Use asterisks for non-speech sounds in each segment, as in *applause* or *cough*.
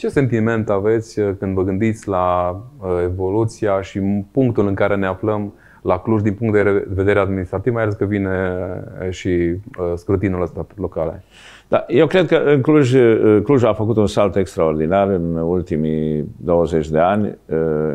Ce sentiment aveți uh, când vă gândiți la uh, evoluția și punctul în care ne aflăm la Cluj din punct de vedere administrativ, mai ales că vine uh, și scrutinul ăsta locale? Da, eu cred că în Cluj, Cluj a făcut un salt extraordinar în ultimii 20 de ani,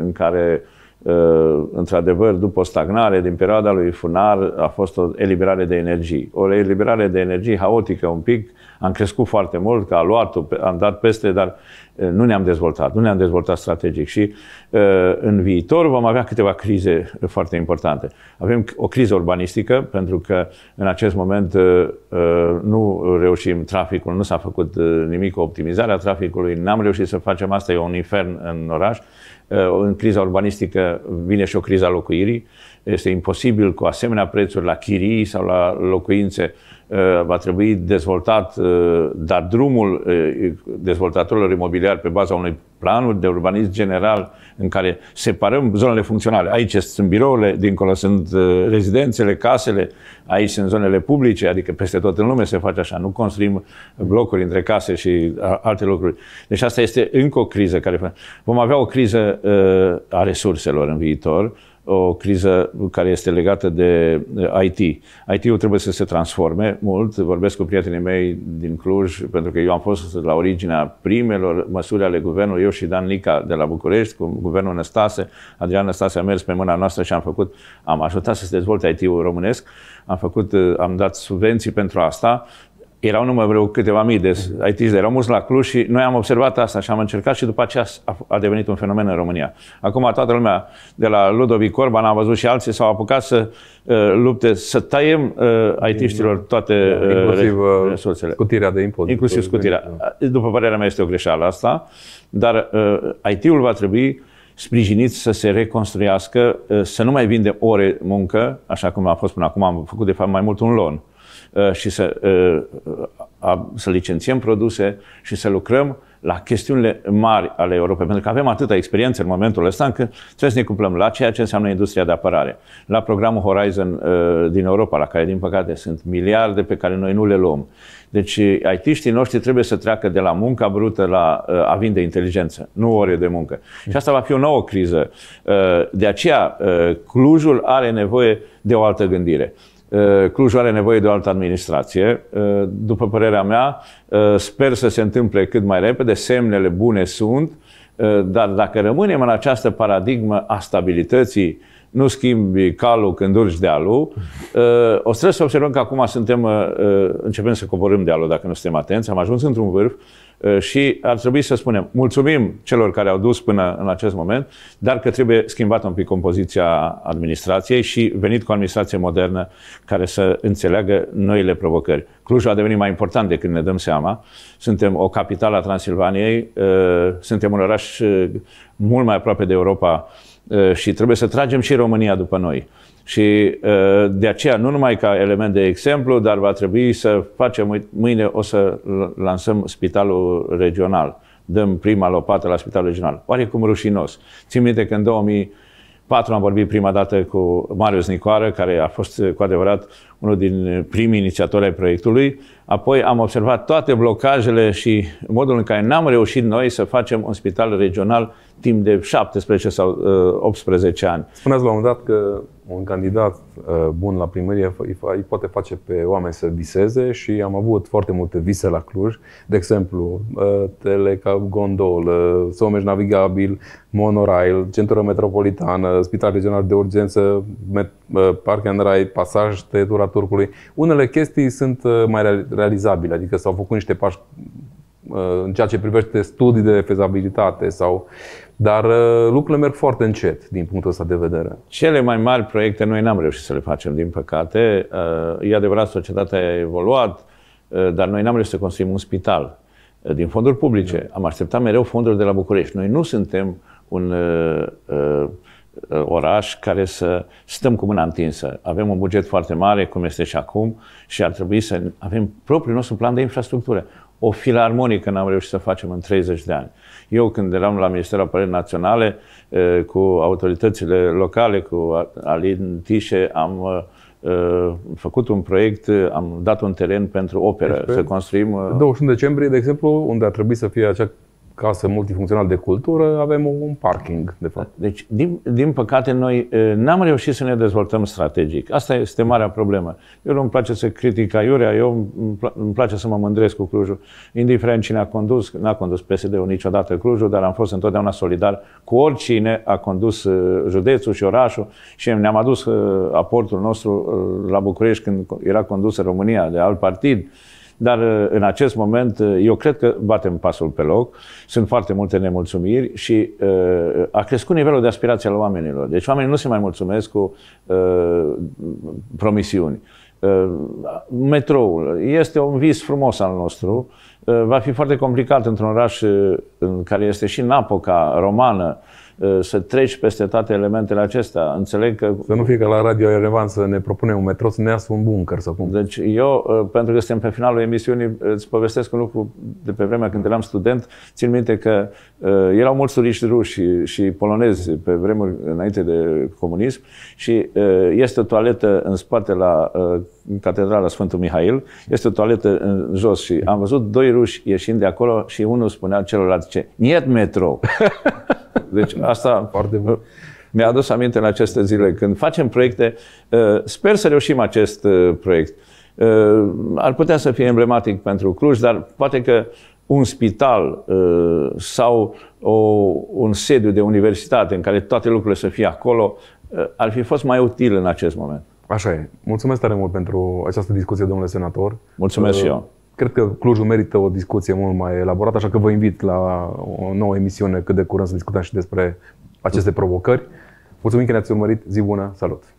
în care Uh, într-adevăr, după o stagnare din perioada lui Funar, a fost o eliberare de energie. O eliberare de energie haotică un pic, am crescut foarte mult, că a luat am dat peste, dar uh, nu ne-am dezvoltat, nu ne-am dezvoltat strategic și uh, în viitor vom avea câteva crize foarte importante. Avem o criză urbanistică, pentru că în acest moment nu reușim traficul, nu s-a făcut nimic cu optimizarea traficului, n-am reușit să facem asta, e un infern în oraș Uh, în criza urbanistică vine și o criza locuirii este imposibil cu asemenea prețuri la chirii sau la locuințe. Uh, va trebui dezvoltat, uh, dar drumul uh, dezvoltatorilor imobiliari pe baza unui plan de urbanism general în care separăm zonele funcționale. Aici sunt birourile, dincolo sunt rezidențele, casele, aici sunt zonele publice, adică peste tot în lume se face așa. Nu construim blocuri între case și alte lucruri. Deci asta este încă o criză care... Vom avea o criză a resurselor în viitor, o criză care este legată de uh, IT. IT-ul trebuie să se transforme mult. Vorbesc cu prietenii mei din Cluj, pentru că eu am fost la originea primelor măsuri ale guvernului, eu și Dan Nica de la București, cu guvernul Năstase. Adrian Năstase a mers pe mâna noastră și am făcut, am ajutat să se dezvolte IT-ul românesc. Am, făcut, uh, am dat subvenții pentru asta, erau numai vreo câteva mii de it erau mulți la Cluj și noi am observat asta și am încercat și după aceea a devenit un fenomen în România. Acum toată lumea, de la Ludovic Orban. am văzut și alții, s-au apucat să uh, lupte, să taiem uh, IT-știlor toate da, uh, inclusiv, uh, resursele. scutirea de impozit. Inclusiv uh, scutirea. Da. Uh, după părerea mea este o greșeală asta, dar uh, IT-ul va trebui sprijinit să se reconstruiască, uh, să nu mai vinde ore muncă, așa cum a fost până acum, am făcut de fapt mai mult un lon. Uh, Uh, și să, uh, să licențiem produse și să lucrăm la chestiunile mari ale Europei, pentru că avem atâta experiență în momentul ăsta încât trebuie să ne cuplăm la ceea ce înseamnă industria de apărare, la programul Horizon uh, din Europa, la care, din păcate, sunt miliarde pe care noi nu le luăm. Deci, IT-știi noștri trebuie să treacă de la munca brută la uh, a vinde inteligență, nu ore de muncă. Și asta va fi o nouă criză. Uh, de aceea, uh, Clujul are nevoie de o altă gândire. Clujul are nevoie de o altă administrație. După părerea mea, sper să se întâmple cât mai repede, semnele bune sunt, dar dacă rămânem în această paradigmă a stabilității, nu schimbi calul când urci dealul, o să trebuie să observăm că acum suntem, începem să coborâm dealul dacă nu suntem atenți, am ajuns într-un vârf, Uh, și ar trebui să spunem, mulțumim celor care au dus până în acest moment, dar că trebuie schimbat un pic compoziția administrației și venit cu o administrație modernă care să înțeleagă noile provocări. Clujul a devenit mai important decât când ne dăm seama. Suntem o capitală a Transilvaniei, uh, suntem un oraș uh, mult mai aproape de Europa Uh, și trebuie să tragem și România după noi. Și uh, de aceea, nu numai ca element de exemplu, dar va trebui să facem, mâine o să lansăm spitalul regional. Dăm prima lopată la spitalul regional. Oarecum rușinos. Țin minte că în 2004 am vorbit prima dată cu Marius Nicoară, care a fost uh, cu adevărat unul din primii inițiatori ai proiectului. Apoi am observat toate blocajele și modul în care n-am reușit noi să facem un spital regional timp de 17 sau 18 uh, ani. Spuneați la un moment dat că un candidat uh, bun la primărie îi poate face pe oameni să viseze și am avut foarte multe vise la Cluj, de exemplu, uh, teleca, gondolă, somej navigabil, monorail, centură metropolitană, spital regional de urgență, park and ride, pasaj, tăietura asupra turcului. Unele chestii sunt uh, mai realizabile, adică s-au făcut niște pași uh, în ceea ce privește studii de fezabilitate sau dar uh, lucrurile merg foarte încet din punctul ăsta de vedere. Cele mai mari proiecte noi n-am reușit să le facem, din păcate. E adevărat, societatea a evoluat, dar noi n-am reușit să construim un spital din fonduri publice. Am așteptat mereu fonduri de la București. Noi nu suntem un Uh, oraș care să stăm cu mâna întinsă. Avem un buget foarte mare, cum este și acum, și ar trebui să avem propriul nostru plan de infrastructură. O filarmonică n-am reușit să facem în 30 de ani. Eu când eram la Ministerul Apărării Naționale, uh, cu autoritățile locale, cu Alin Tise, am uh, făcut un proiect, am dat un teren pentru operă, deci, să construim... 21 decembrie, de exemplu, unde ar trebui să fie acea casă multifuncțională de cultură, avem un parking, de fapt. Deci, din, din păcate, noi n-am reușit să ne dezvoltăm strategic. Asta este marea problemă. Eu nu-mi place să critic Iurea, eu îmi place să mă mândresc cu Clujul. Indiferent cine a condus, n-a condus PSD-ul niciodată Clujul, dar am fost întotdeauna solidar cu oricine a condus județul și orașul și ne-am adus aportul nostru la București când era condusă România de alt partid. Dar uh, în acest moment uh, eu cred că batem pasul pe loc, sunt foarte multe nemulțumiri și uh, a crescut nivelul de aspirație al oamenilor. Deci oamenii nu se mai mulțumesc cu uh, promisiuni. Uh, metroul este un vis frumos al nostru, uh, va fi foarte complicat într-un oraș uh, în care este și Napoca romană, uh, Eh, să treci peste toate elementele acestea. Înțeleg că... Să nu fie că la Radio Erevan să ne propune un metrou, să ne iasă un bunker să pun. Deci eu, eh, pentru că suntem pe finalul emisiunii, îți povestesc un lucru de pe vremea când eram student. Țin minte că uh, erau mulți turiști ruși și polonezi pe vremuri înainte de comunism și uh, este o toaletă în spate la uh, în Catedrala Sfântul Mihail, este o toaletă în jos și am văzut doi ruși ieșind de acolo și unul spunea celorlalți ce, niet metro. *laughs* Deci da, asta Foarte bun. mi-a adus aminte în aceste zile. Când facem proiecte, uh, sper să reușim acest uh, proiect. Uh, ar putea să fie emblematic pentru Cluj, dar poate că un spital sau o, un sediu de universitate în care toate lucrurile să fie acolo ar fi fost mai util în acest moment. Așa e. Mulțumesc tare mult pentru această discuție, domnule senator. Mulțumesc și eu. Cred că Clujul merită o discuție mult mai elaborată, așa că vă invit la o nouă emisiune cât de curând să discutăm și despre aceste provocări. Mulțumim că ne-ați urmărit. Zi bună, salut!